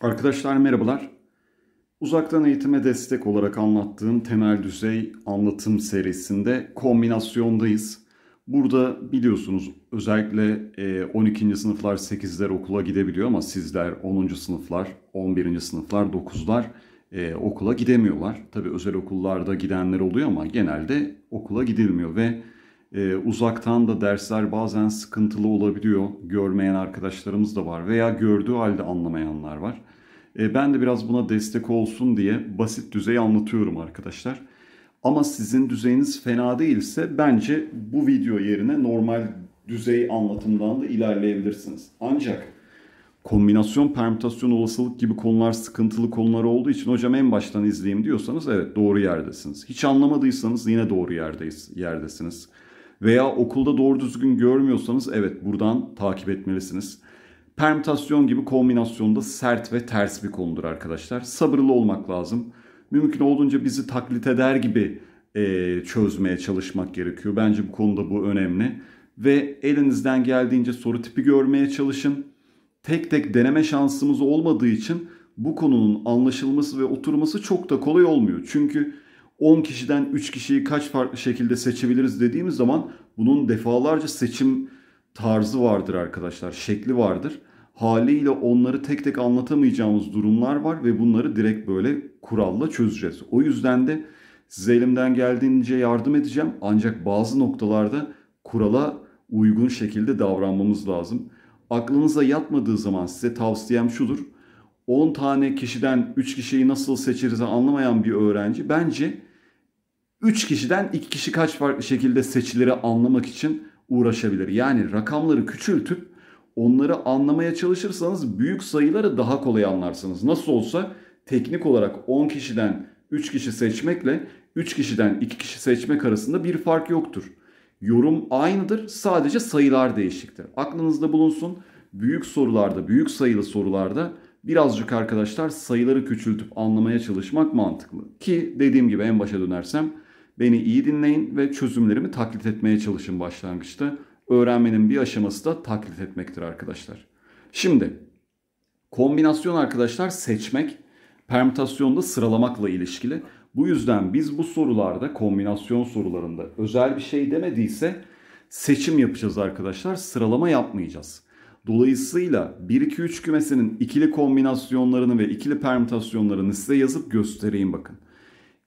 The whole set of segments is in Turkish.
Arkadaşlar merhabalar. Uzaktan eğitime destek olarak anlattığım temel düzey anlatım serisinde kombinasyondayız. Burada biliyorsunuz özellikle 12. E, sınıflar 8'ler okula gidebiliyor ama sizler 10. sınıflar, 11. sınıflar, 9'lar e, okula gidemiyorlar. Tabi özel okullarda gidenler oluyor ama genelde okula gidilmiyor ve e, uzaktan da dersler bazen sıkıntılı olabiliyor. Görmeyen arkadaşlarımız da var veya gördüğü halde anlamayanlar var. E, ben de biraz buna destek olsun diye basit düzey anlatıyorum arkadaşlar. Ama sizin düzeyiniz fena değilse bence bu video yerine normal düzey anlatımdan da ilerleyebilirsiniz. Ancak kombinasyon, permütasyon, olasılık gibi konular sıkıntılı konular olduğu için hocam en baştan izleyeyim diyorsanız evet doğru yerdesiniz. Hiç anlamadıysanız yine doğru yerdeyiz, yerdesiniz veya okulda doğru düzgün görmüyorsanız evet buradan takip etmelisiniz. Permütasyon gibi kombinasyonda sert ve ters bir konudur arkadaşlar. Sabırlı olmak lazım. Mümkün olduğunca bizi taklit eder gibi e, çözmeye çalışmak gerekiyor. Bence bu konuda bu önemli. Ve elinizden geldiğince soru tipi görmeye çalışın. Tek tek deneme şansımız olmadığı için bu konunun anlaşılması ve oturması çok da kolay olmuyor. Çünkü 10 kişiden 3 kişiyi kaç farklı şekilde seçebiliriz dediğimiz zaman bunun defalarca seçim tarzı vardır arkadaşlar, şekli vardır. Haliyle onları tek tek anlatamayacağımız durumlar var ve bunları direkt böyle kuralla çözeceğiz. O yüzden de size elimden geldiğince yardım edeceğim ancak bazı noktalarda kurala uygun şekilde davranmamız lazım. Aklınıza yatmadığı zaman size tavsiyem şudur. 10 tane kişiden 3 kişiyi nasıl seçeriz anlamayan bir öğrenci bence 3 kişiden 2 kişi kaç farklı şekilde seçileri anlamak için uğraşabilir. Yani rakamları küçültüp onları anlamaya çalışırsanız büyük sayıları daha kolay anlarsınız. Nasıl olsa teknik olarak 10 kişiden 3 kişi seçmekle 3 kişiden 2 kişi seçmek arasında bir fark yoktur. Yorum aynıdır sadece sayılar değişiktir. Aklınızda bulunsun büyük sorularda büyük sayılı sorularda birazcık arkadaşlar sayıları küçültüp anlamaya çalışmak mantıklı. Ki dediğim gibi en başa dönersem Beni iyi dinleyin ve çözümlerimi taklit etmeye çalışın başlangıçta. Öğrenmenin bir aşaması da taklit etmektir arkadaşlar. Şimdi kombinasyon arkadaşlar seçmek permütasyonda sıralamakla ilişkili. Bu yüzden biz bu sorularda kombinasyon sorularında özel bir şey demediyse seçim yapacağız arkadaşlar. Sıralama yapmayacağız. Dolayısıyla 1-2-3 kümesinin ikili kombinasyonlarını ve ikili permütasyonlarını size yazıp göstereyim bakın.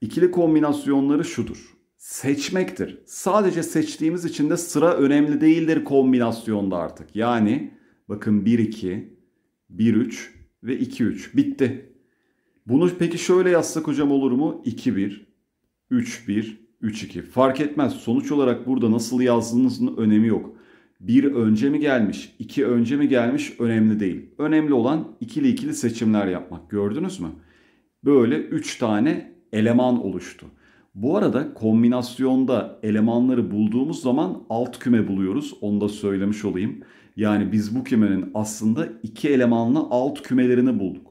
İkili kombinasyonları şudur. Seçmektir. Sadece seçtiğimiz için de sıra önemli değildir kombinasyonda artık. Yani bakın 1-2, 1-3 ve 2-3 bitti. Bunu peki şöyle yazsak hocam olur mu? 2-1, 3-1, 3-2. Fark etmez. Sonuç olarak burada nasıl yazdığınızın önemi yok. 1 önce mi gelmiş, 2 önce mi gelmiş önemli değil. Önemli olan ikili ikili seçimler yapmak. Gördünüz mü? Böyle 3 tane eleman oluştu. Bu arada kombinasyonda elemanları bulduğumuz zaman alt küme buluyoruz. Onu da söylemiş olayım. Yani biz bu kümenin aslında iki elemanlı alt kümelerini bulduk.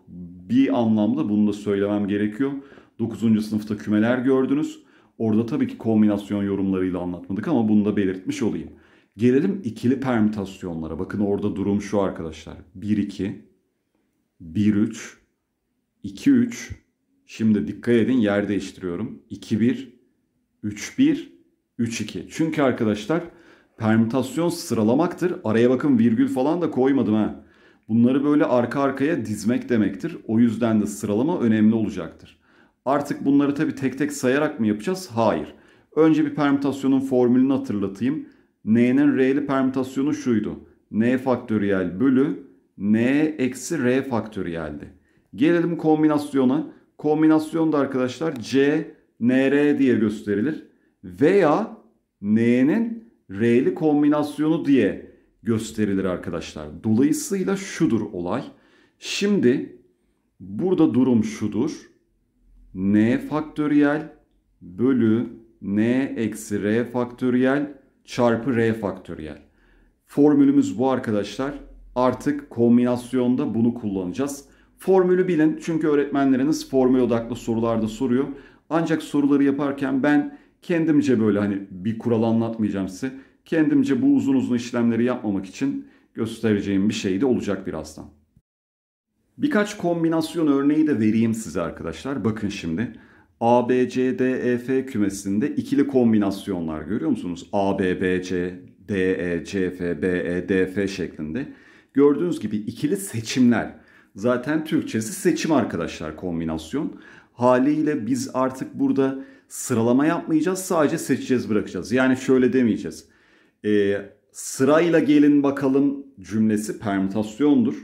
Bir anlamda bunu da söylemem gerekiyor. 9. sınıfta kümeler gördünüz. Orada tabii ki kombinasyon yorumlarıyla anlatmadık ama bunu da belirtmiş olayım. Gelelim ikili permütasyonlara. Bakın orada durum şu arkadaşlar. 1 2 1 3 2 3 Şimdi dikkat edin yer değiştiriyorum. 2-1, 3-1, 3-2. Çünkü arkadaşlar permütasyon sıralamaktır. Araya bakın virgül falan da koymadım ha. Bunları böyle arka arkaya dizmek demektir. O yüzden de sıralama önemli olacaktır. Artık bunları tabi tek tek sayarak mı yapacağız? Hayır. Önce bir permütasyonun formülünü hatırlatayım. N'nin R'li permütasyonu şuydu. N faktöriyel bölü N eksi R faktöriyeldi. Gelelim kombinasyona. Kombinasyon da arkadaşlar C, NR diye gösterilir. Veya N'nin R'li kombinasyonu diye gösterilir arkadaşlar. Dolayısıyla şudur olay. Şimdi burada durum şudur. N faktöriyel bölü N eksi R faktöriyel çarpı R faktöriyel. Formülümüz bu arkadaşlar. Artık kombinasyonda bunu kullanacağız. Formülü bilin çünkü öğretmenleriniz formül odaklı sorularda soruyor. Ancak soruları yaparken ben kendimce böyle hani bir kural anlatmayacağım size. Kendimce bu uzun uzun işlemleri yapmamak için göstereceğim bir şey de olacak birazdan. Birkaç kombinasyon örneği de vereyim size arkadaşlar. Bakın şimdi. A, B, C, D, E, F kümesinde ikili kombinasyonlar görüyor musunuz? A, B, B, C, D, E, C, F, B, E, D, F şeklinde. Gördüğünüz gibi ikili seçimler. Zaten Türkçesi seçim arkadaşlar kombinasyon. Haliyle biz artık burada sıralama yapmayacağız sadece seçeceğiz bırakacağız. Yani şöyle demeyeceğiz. E, sırayla gelin bakalım cümlesi permütasyondur.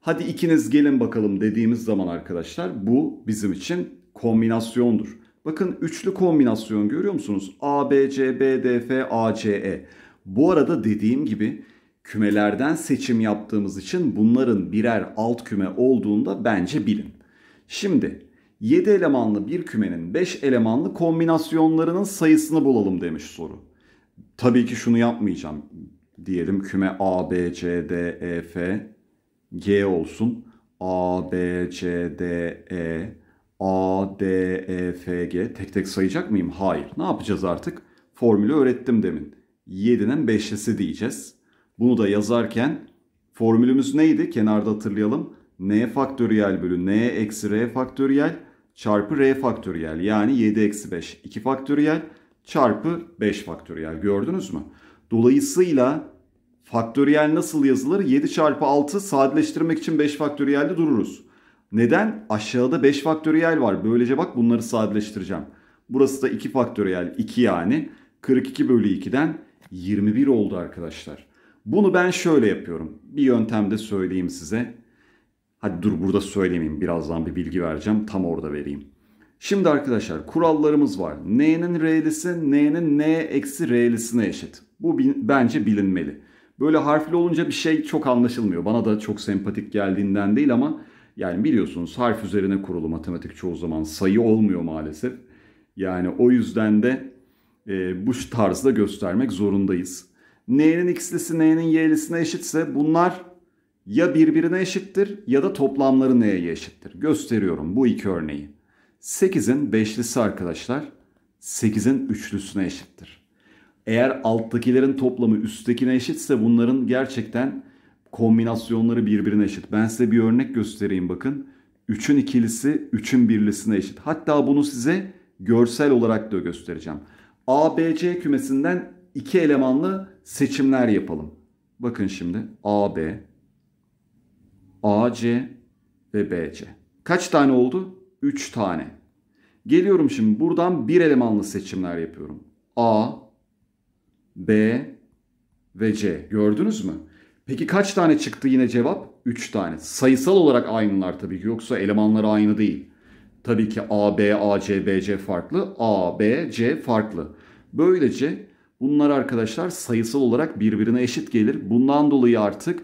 Hadi ikiniz gelin bakalım dediğimiz zaman arkadaşlar bu bizim için kombinasyondur. Bakın üçlü kombinasyon görüyor musunuz? A, B, C, B, D, F, A, C, E. Bu arada dediğim gibi kümelerden seçim yaptığımız için bunların birer alt küme olduğunda bence bilin. Şimdi 7 elemanlı bir kümenin 5 elemanlı kombinasyonlarının sayısını bulalım demiş soru. Tabii ki şunu yapmayacağım. Diyelim küme A, B, C, D, E, F, G olsun. A, B, C, D, E, A, D, E, F, G. Tek tek sayacak mıyım? Hayır. Ne yapacağız artık? Formülü öğrettim demin. 7'nin 5'lisi diyeceğiz. Bunu da yazarken formülümüz neydi? Kenarda hatırlayalım. n faktöriyel bölü n eksi r faktöriyel çarpı r faktöriyel yani 7 eksi 5 2 faktöriyel çarpı 5 faktöriyel gördünüz mü? Dolayısıyla faktöriyel nasıl yazılır? 7 çarpı 6 sadeleştirmek için 5 faktöriyelde dururuz. Neden? Aşağıda 5 faktöriyel var. Böylece bak bunları sadeleştireceğim. Burası da 2 faktöriyel 2 yani. 42 bölü 2'den 21 oldu arkadaşlar. Bunu ben şöyle yapıyorum. Bir yöntem de söyleyeyim size. Hadi dur burada söylemeyeyim. Birazdan bir bilgi vereceğim. Tam orada vereyim. Şimdi arkadaşlar kurallarımız var. N'nin R'lisi N'nin N eksi R'lisine eşit. Bu bence bilinmeli. Böyle harfli olunca bir şey çok anlaşılmıyor. Bana da çok sempatik geldiğinden değil ama yani biliyorsunuz harf üzerine kurulu matematik çoğu zaman sayı olmuyor maalesef. Yani o yüzden de e, bu tarzda göstermek zorundayız n'nin x'lisi n'nin y'lisine eşitse bunlar ya birbirine eşittir ya da toplamları n'ye eşittir. Gösteriyorum bu iki örneği. 8'in 5'lisi arkadaşlar 8'in üçlüsüne eşittir. Eğer alttakilerin toplamı üsttekine eşitse bunların gerçekten kombinasyonları birbirine eşit. Ben size bir örnek göstereyim bakın. 3'ün ikilisi 3'ün birlisine eşit. Hatta bunu size görsel olarak da göstereceğim. ABC kümesinden iki elemanlı seçimler yapalım. Bakın şimdi AB, AC ve BC. Kaç tane oldu? 3 tane. Geliyorum şimdi buradan bir elemanlı seçimler yapıyorum. A, B ve C. Gördünüz mü? Peki kaç tane çıktı yine cevap? 3 tane. Sayısal olarak aynılar tabii ki yoksa elemanlar aynı değil. Tabii ki A, B, A, C, B, C farklı. A, B, C farklı. Böylece Bunlar arkadaşlar sayısal olarak birbirine eşit gelir. Bundan dolayı artık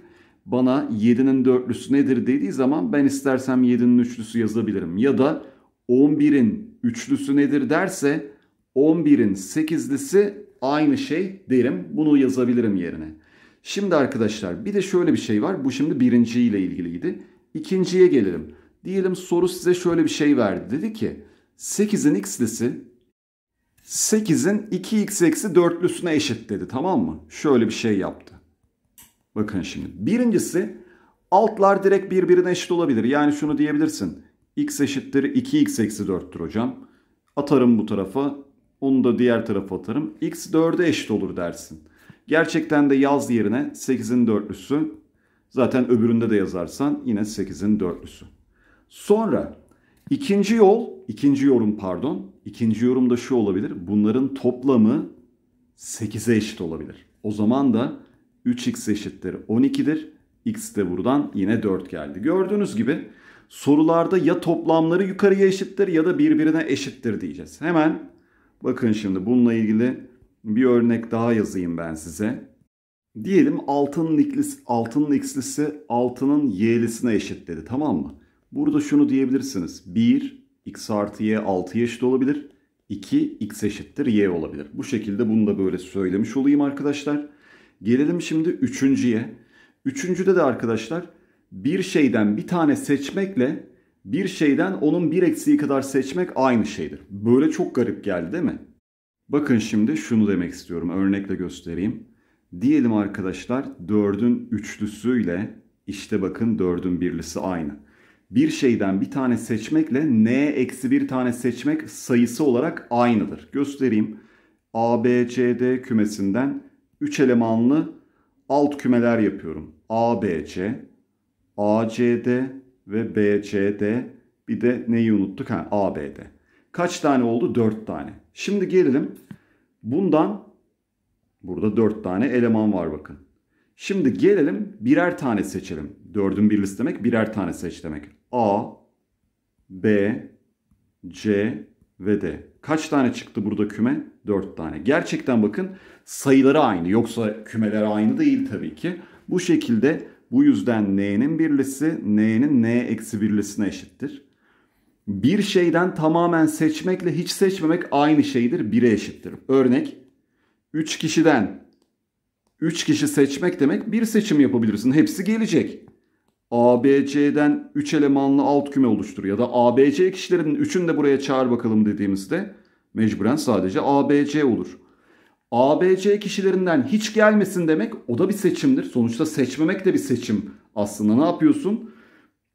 bana 7'nin dörtlüsü nedir dediği zaman ben istersem 7'nin üçlüsü yazabilirim. Ya da 11'in üçlüsü nedir derse 11'in sekizlisi aynı şey derim. Bunu yazabilirim yerine. Şimdi arkadaşlar bir de şöyle bir şey var. Bu şimdi birinci ile ilgiliydi. İkinciye gelelim. Diyelim soru size şöyle bir şey verdi. Dedi ki 8'in x'lisi 8'in 2x eksi 4'lüsüne eşit dedi tamam mı? Şöyle bir şey yaptı. Bakın şimdi. Birincisi altlar direkt birbirine eşit olabilir. Yani şunu diyebilirsin. x eşittir 2x eksi 4'tür hocam. Atarım bu tarafa. Onu da diğer tarafa atarım. x 4'e eşit olur dersin. Gerçekten de yaz yerine 8'in 4'lüsü. Zaten öbüründe de yazarsan yine 8'in 4'lüsü. Sonra ikinci yol, ikinci yorum pardon. İkinci yorum da şu olabilir. Bunların toplamı 8'e eşit olabilir. O zaman da 3x eşittir 12'dir. X de buradan yine 4 geldi. Gördüğünüz gibi sorularda ya toplamları yukarıya eşittir ya da birbirine eşittir diyeceğiz. Hemen bakın şimdi bununla ilgili bir örnek daha yazayım ben size. Diyelim altının x'lisi, altının x'lisi altının y'lisine eşit dedi tamam mı? Burada şunu diyebilirsiniz. 1 x artı y 6 eşit olabilir. 2 x eşittir y olabilir. Bu şekilde bunu da böyle söylemiş olayım arkadaşlar. Gelelim şimdi üçüncüye. Üçüncüde de arkadaşlar bir şeyden bir tane seçmekle bir şeyden onun bir eksiği kadar seçmek aynı şeydir. Böyle çok garip geldi değil mi? Bakın şimdi şunu demek istiyorum. Örnekle göstereyim. Diyelim arkadaşlar 4'ün üçlüsüyle işte bakın 4'ün birlisi aynı bir şeyden bir tane seçmekle n eksi bir tane seçmek sayısı olarak aynıdır. Göstereyim. A, B, C, D kümesinden 3 elemanlı alt kümeler yapıyorum. A, B, C, A, C, D ve B, C, D. Bir de neyi unuttuk? Ha, A, B, D. Kaç tane oldu? 4 tane. Şimdi gelelim. Bundan burada 4 tane eleman var bakın. Şimdi gelelim birer tane seçelim. Dördün bir listemek birer tane seç demek. A, B, C ve D. Kaç tane çıktı burada küme? Dört tane. Gerçekten bakın sayıları aynı. Yoksa kümeler aynı değil tabii ki. Bu şekilde bu yüzden n'nin birlisi n'nin n eksi birlisine eşittir. Bir şeyden tamamen seçmekle hiç seçmemek aynı şeydir. bire eşittir. Örnek 3 kişiden 3 kişi seçmek demek bir seçim yapabilirsin. Hepsi gelecek. ABC'den 3 elemanlı alt küme oluştur ya da ABC kişilerinin 3'ünü de buraya çağır bakalım dediğimizde mecburen sadece ABC olur. ABC kişilerinden hiç gelmesin demek o da bir seçimdir. Sonuçta seçmemek de bir seçim. Aslında ne yapıyorsun?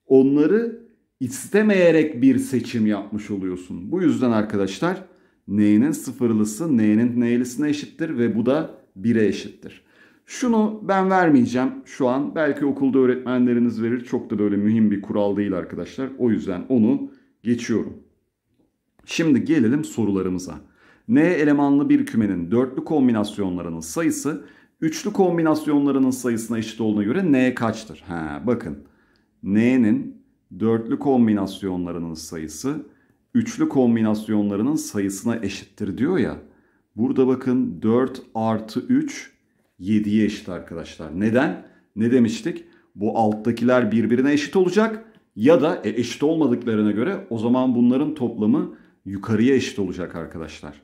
Onları istemeyerek bir seçim yapmış oluyorsun. Bu yüzden arkadaşlar n'nin sıfırlısı n'nin n'lisine eşittir ve bu da 1'e eşittir. Şunu ben vermeyeceğim şu an. Belki okulda öğretmenleriniz verir. Çok da böyle mühim bir kural değil arkadaşlar. O yüzden onu geçiyorum. Şimdi gelelim sorularımıza. N elemanlı bir kümenin dörtlü kombinasyonlarının sayısı üçlü kombinasyonlarının sayısına eşit olduğuna göre N kaçtır? Ha, bakın N'nin dörtlü kombinasyonlarının sayısı üçlü kombinasyonlarının sayısına eşittir diyor ya. Burada bakın 4 artı 3 7'ye eşit arkadaşlar. Neden? Ne demiştik? Bu alttakiler birbirine eşit olacak ya da e, eşit olmadıklarına göre o zaman bunların toplamı yukarıya eşit olacak arkadaşlar.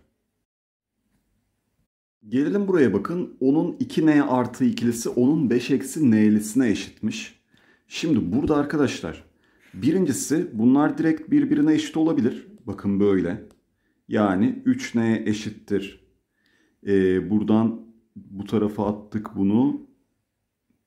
Gelelim buraya bakın. Onun 2n artı ikilisi onun 5 eksi n'lisine eşitmiş. Şimdi burada arkadaşlar birincisi bunlar direkt birbirine eşit olabilir. Bakın böyle. Yani 3n eşittir. Ee, buradan bu tarafa attık bunu.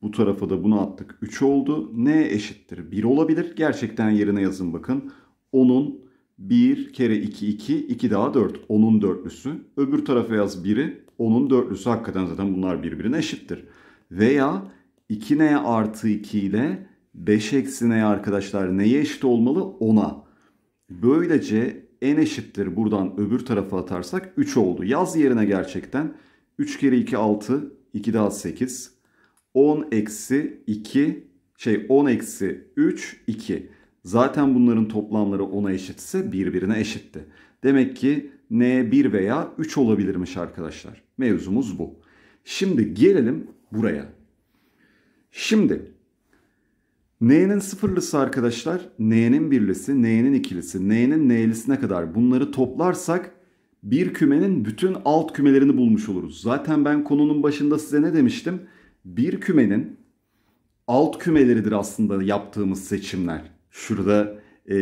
Bu tarafa da bunu attık. 3 oldu. Ne eşittir? 1 olabilir. Gerçekten yerine yazın bakın. 10'un 1 kere 2 2. 2 daha 4. 10'un dörtlüsü. Öbür tarafa yaz 1'i. 10'un dörtlüsü. Hakikaten zaten bunlar birbirine eşittir. Veya 2 neye artı 2 ile 5 eksi neye arkadaşlar neye eşit olmalı? 10'a. Böylece n eşittir buradan öbür tarafa atarsak 3 oldu. Yaz yerine gerçekten 3 kere 2 6. 2 daha 8. 10 eksi 2 şey 10 eksi 3 2. Zaten bunların toplamları 10'a eşitse birbirine eşitti. Demek ki n 1 veya 3 olabilirmiş arkadaşlar. Mevzumuz bu. Şimdi gelelim buraya. Şimdi n'nin sıfırlısı arkadaşlar, n'nin birlisi, n'nin ikilisi, n'nin n'lisine kadar bunları toplarsak bir kümenin bütün alt kümelerini bulmuş oluruz. Zaten ben konunun başında size ne demiştim? Bir kümenin alt kümeleridir aslında yaptığımız seçimler. Şurada e,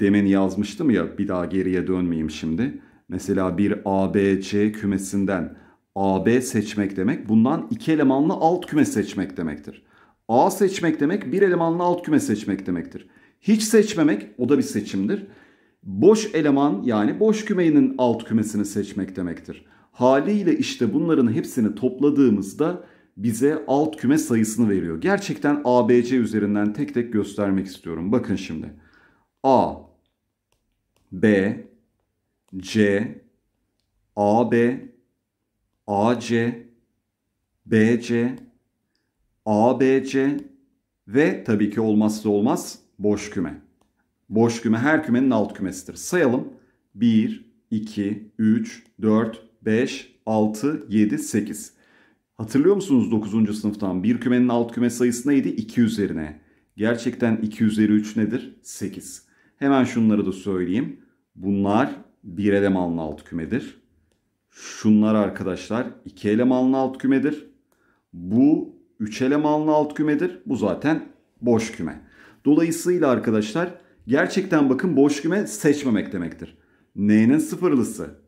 demeni yazmıştım ya bir daha geriye dönmeyeyim şimdi. Mesela bir ABC kümesinden AB seçmek demek bundan iki elemanlı alt küme seçmek demektir. A seçmek demek bir elemanlı alt küme seçmek demektir. Hiç seçmemek o da bir seçimdir. Boş eleman yani boş kümenin alt kümesini seçmek demektir. Haliyle işte bunların hepsini topladığımızda bize alt küme sayısını veriyor. Gerçekten ABC üzerinden tek tek göstermek istiyorum. Bakın şimdi. A B C AB AC BC ABC ve tabii ki olmazsa olmaz boş küme. Boş küme her kümenin alt kümesidir. Sayalım. 1, 2, 3, 4, 5, 6, 7, 8. Hatırlıyor musunuz 9. sınıftan? Bir kümenin alt küme sayısı neydi? 2 üzerine. Gerçekten 2 üzeri 3 nedir? 8. Hemen şunları da söyleyeyim. Bunlar bir elemanlı alt kümedir. Şunlar arkadaşlar 2 elemanlı alt kümedir. Bu 3 elemanlı alt kümedir. Bu zaten boş küme. Dolayısıyla arkadaşlar gerçekten bakın boş küme seçmemek demektir. N'nin sıfırlısı,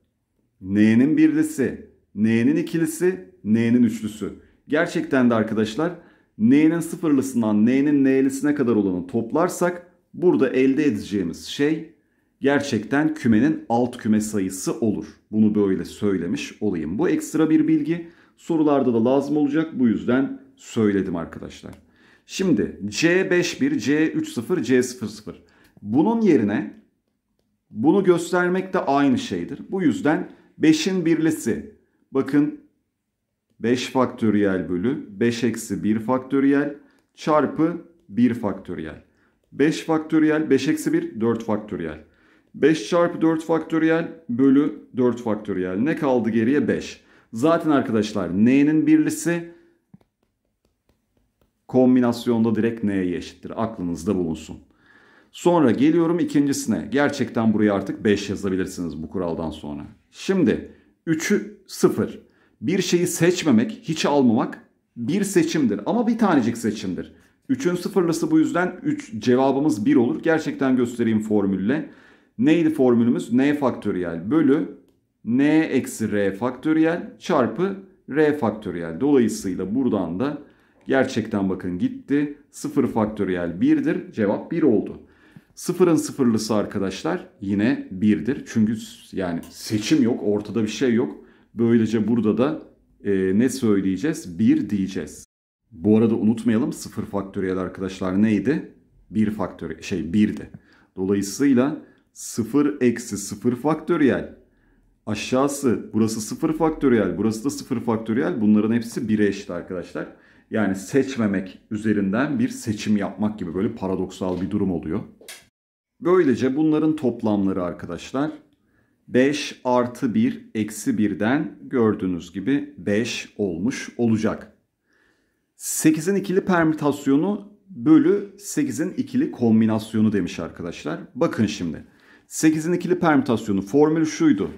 N'nin birlisi, N'nin ikilisi, N'nin üçlüsü. Gerçekten de arkadaşlar N'nin sıfırlısından N'nin N'lisine kadar olanı toplarsak burada elde edeceğimiz şey gerçekten kümenin alt küme sayısı olur. Bunu böyle söylemiş olayım. Bu ekstra bir bilgi. Sorularda da lazım olacak. Bu yüzden söyledim arkadaşlar. Şimdi C51, C30, C00. Bunun yerine bunu göstermek de aynı şeydir. Bu yüzden 5'in birlisi. Bakın 5 faktöriyel bölü 5 eksi 1 faktöriyel çarpı 1 faktöriyel. 5 faktöriyel 5 eksi 1 4 faktöriyel. 5 çarpı 4 faktöriyel bölü 4 faktöriyel. Ne kaldı geriye? 5. Zaten arkadaşlar n'nin birlisi kombinasyonda direkt n'ye eşittir. Aklınızda bulunsun. Sonra geliyorum ikincisine. Gerçekten buraya artık 5 yazabilirsiniz bu kuraldan sonra. Şimdi 3'ü 0. Bir şeyi seçmemek, hiç almamak bir seçimdir ama bir tanecik seçimdir. 3'ün sıfırlısı bu yüzden 3 cevabımız 1 olur. Gerçekten göstereyim formülle. Neydi formülümüz? n faktöriyel bölü n eksi r faktöriyel çarpı r faktöriyel. Dolayısıyla buradan da gerçekten bakın gitti. 0 faktöriyel 1'dir. Cevap 1 oldu. Sıfırın sıfırlısı arkadaşlar yine birdir Çünkü yani seçim yok, ortada bir şey yok. Böylece burada da e, ne söyleyeceğiz? bir diyeceğiz. Bu arada unutmayalım sıfır faktöriyel arkadaşlar neydi? bir faktöri şey 1'di. Dolayısıyla sıfır eksi sıfır faktöriyel aşağısı burası sıfır faktöriyel burası da sıfır faktöriyel bunların hepsi 1'e eşit arkadaşlar. Yani seçmemek üzerinden bir seçim yapmak gibi böyle paradoksal bir durum oluyor. Böylece bunların toplamları arkadaşlar 5 artı 1 eksi 1'den gördüğünüz gibi 5 olmuş olacak. 8'in ikili permütasyonu bölü 8'in ikili kombinasyonu demiş arkadaşlar. Bakın şimdi 8'in ikili permütasyonu formülü şuydu.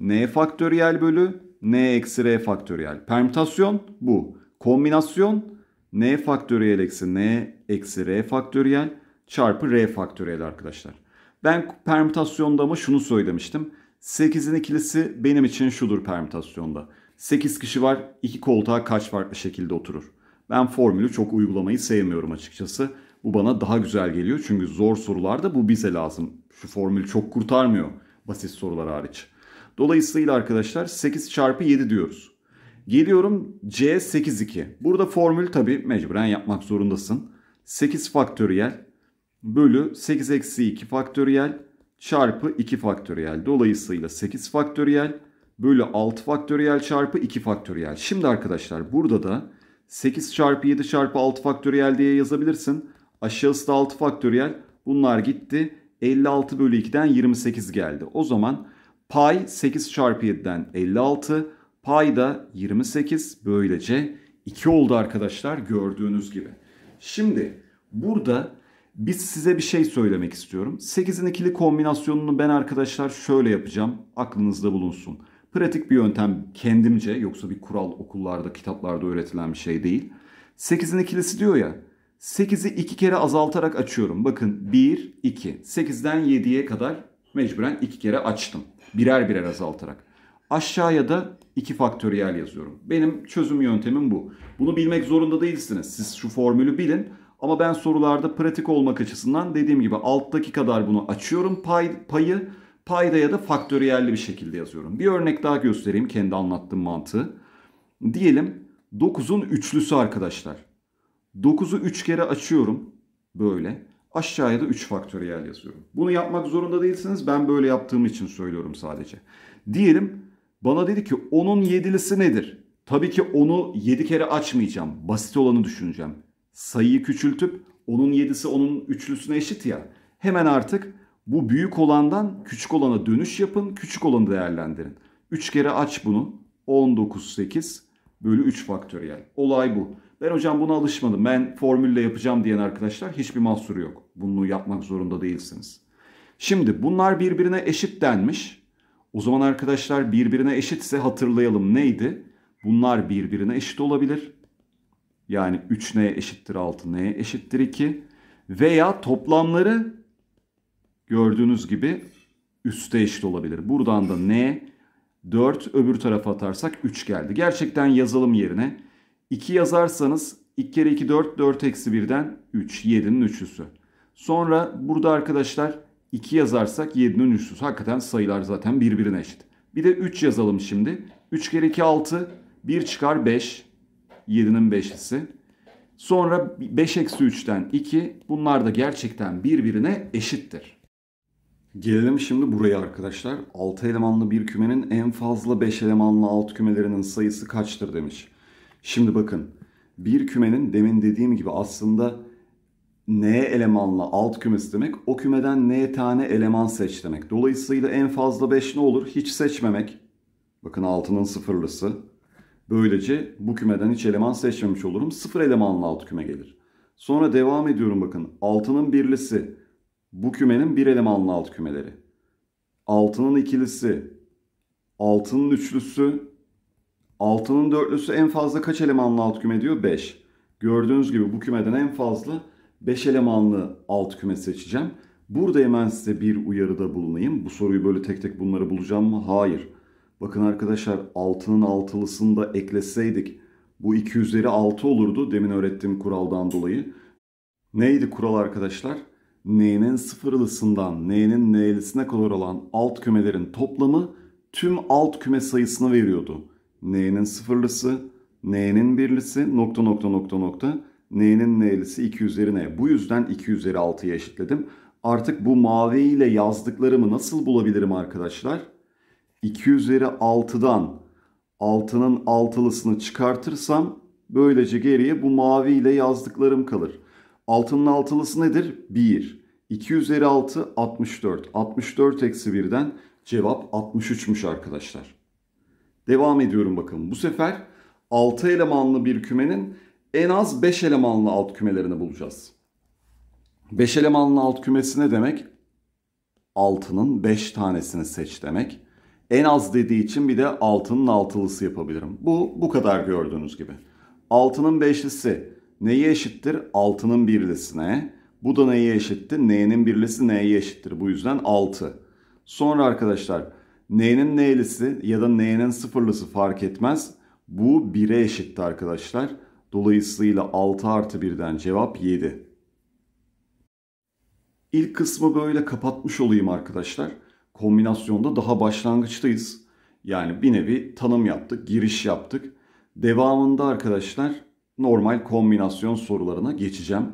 n faktöriyel bölü n eksi r faktöriyel. Permütasyon bu. Kombinasyon n faktöriyel eksi n eksi r faktöriyel çarpı R faktöriyel arkadaşlar. Ben permütasyonda ama şunu söylemiştim. 8'in ikilisi benim için şudur permütasyonda. 8 kişi var, 2 koltuğa kaç farklı şekilde oturur? Ben formülü çok uygulamayı sevmiyorum açıkçası. Bu bana daha güzel geliyor çünkü zor sorularda bu bize lazım. Şu formül çok kurtarmıyor basit sorular hariç. Dolayısıyla arkadaşlar 8 çarpı 7 diyoruz. Geliyorum C82. Burada formül tabi mecburen yapmak zorundasın. 8 faktöriyel bölü 8 eksi 2 faktöriyel çarpı 2 faktöriyel. Dolayısıyla 8 faktöriyel bölü 6 faktöriyel çarpı 2 faktöriyel. Şimdi arkadaşlar burada da 8 çarpı 7 çarpı 6 faktöriyel diye yazabilirsin. Aşağısı da 6 faktöriyel. Bunlar gitti. 56 bölü 2'den 28 geldi. O zaman pay 8 çarpı 7'den 56. Pay da 28. Böylece 2 oldu arkadaşlar gördüğünüz gibi. Şimdi burada biz size bir şey söylemek istiyorum. 8'in ikili kombinasyonunu ben arkadaşlar şöyle yapacağım. Aklınızda bulunsun. Pratik bir yöntem kendimce yoksa bir kural okullarda, kitaplarda öğretilen bir şey değil. 8'in ikilisi diyor ya. 8'i 2 kere azaltarak açıyorum. Bakın 1, 2. 8'den 7'ye kadar mecburen 2 kere açtım. Birer birer azaltarak. Aşağıya da 2 faktöriyel yazıyorum. Benim çözüm yöntemim bu. Bunu bilmek zorunda değilsiniz. Siz şu formülü bilin. Ama ben sorularda pratik olmak açısından dediğim gibi alttaki kadar bunu açıyorum pay, payı. ya da faktöriyelli bir şekilde yazıyorum. Bir örnek daha göstereyim kendi anlattığım mantığı. Diyelim 9'un üçlüsü arkadaşlar. 9'u 3 kere açıyorum böyle. Aşağıya da 3 faktöriyel yazıyorum. Bunu yapmak zorunda değilsiniz. Ben böyle yaptığım için söylüyorum sadece. Diyelim bana dedi ki 10'un 7'lisi nedir? Tabii ki 10'u 7 kere açmayacağım. Basit olanı düşüneceğim sayıyı küçültüp onun yedisi, onun üçlüsüne eşit ya. Hemen artık bu büyük olandan küçük olana dönüş yapın, küçük olanı değerlendirin. 3 kere aç bunu. 19, 8 bölü 3 faktöriyel. Olay bu. Ben hocam buna alışmadım. Ben formülle yapacağım diyen arkadaşlar hiçbir mahsuru yok. Bunu yapmak zorunda değilsiniz. Şimdi bunlar birbirine eşit denmiş. O zaman arkadaşlar birbirine eşitse hatırlayalım neydi? Bunlar birbirine eşit olabilir. Yani 3 neye eşittir 6 neye eşittir 2 veya toplamları gördüğünüz gibi üste eşit olabilir. Buradan da n 4 öbür tarafa atarsak 3 geldi. Gerçekten yazalım yerine 2 yazarsanız 2 kere 2 4 4 eksi 1'den 3 7'nin 3'lüsü. Sonra burada arkadaşlar 2 yazarsak 7'nin 3'lüsü. Hakikaten sayılar zaten birbirine eşit. Bir de 3 yazalım şimdi. 3 kere 2 6 1 çıkar 5 7'nin 5'lisi. Sonra 5 eksi 3'ten 2 bunlar da gerçekten birbirine eşittir. Gelelim şimdi buraya arkadaşlar. 6 elemanlı bir kümenin en fazla 5 elemanlı alt kümelerinin sayısı kaçtır demiş. Şimdi bakın bir kümenin demin dediğim gibi aslında n elemanlı alt kümesi demek o kümeden n tane eleman seç demek. Dolayısıyla en fazla 5 ne olur? Hiç seçmemek. Bakın altının sıfırlısı. Böylece bu kümeden hiç eleman seçmemiş olurum. Sıfır elemanlı alt küme gelir. Sonra devam ediyorum bakın. Altının birlisi. Bu kümenin bir elemanlı alt kümeleri. Altının ikilisi. Altının üçlüsü. Altının dörtlüsü en fazla kaç elemanlı alt küme diyor? 5. Gördüğünüz gibi bu kümeden en fazla 5 elemanlı alt küme seçeceğim. Burada hemen size bir uyarıda bulunayım. Bu soruyu böyle tek tek bunları bulacağım mı? Hayır. Bakın arkadaşlar altının altılısını da ekleseydik bu 2 üzeri 6 olurdu demin öğrettiğim kuraldan dolayı. Neydi kural arkadaşlar? N'nin sıfırlısından N'nin N'lisine kadar olan alt kümelerin toplamı tüm alt küme sayısını veriyordu. N'nin sıfırlısı, N'nin birlisi, nokta nokta nokta nokta, N'nin N'lisi 2 üzeri N. Bu yüzden 2 üzeri 6'ya eşitledim. Artık bu mavi ile yazdıklarımı nasıl bulabilirim arkadaşlar? 2 üzeri 6'dan 6'nın altılısını çıkartırsam böylece geriye bu mavi ile yazdıklarım kalır. 6'nın altılısı nedir? 1. 2 üzeri 6 64. 64 eksi 1'den cevap 63'müş arkadaşlar. Devam ediyorum bakın. Bu sefer 6 elemanlı bir kümenin en az 5 elemanlı alt kümelerini bulacağız. 5 elemanlı alt kümesi ne demek? 6'nın 5 tanesini seç demek. En az dediği için bir de altının altılısı yapabilirim. Bu bu kadar gördüğünüz gibi. Altının beşlisi neye eşittir? Altının birlisine. Bu da neye eşittir? N'nin birlisi neye eşittir? Bu yüzden 6. Sonra arkadaşlar n'nin n'lisi ya da n'nin sıfırlısı fark etmez. Bu 1'e eşitti arkadaşlar. Dolayısıyla 6 artı 1'den cevap 7. İlk kısmı böyle kapatmış olayım arkadaşlar kombinasyonda daha başlangıçtayız. Yani bir nevi tanım yaptık, giriş yaptık. Devamında arkadaşlar normal kombinasyon sorularına geçeceğim.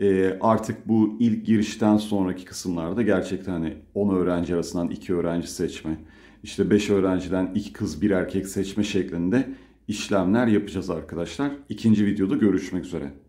E, artık bu ilk girişten sonraki kısımlarda gerçekten hani 10 öğrenci arasından 2 öğrenci seçme, işte 5 öğrenciden 2 kız 1 erkek seçme şeklinde işlemler yapacağız arkadaşlar. İkinci videoda görüşmek üzere.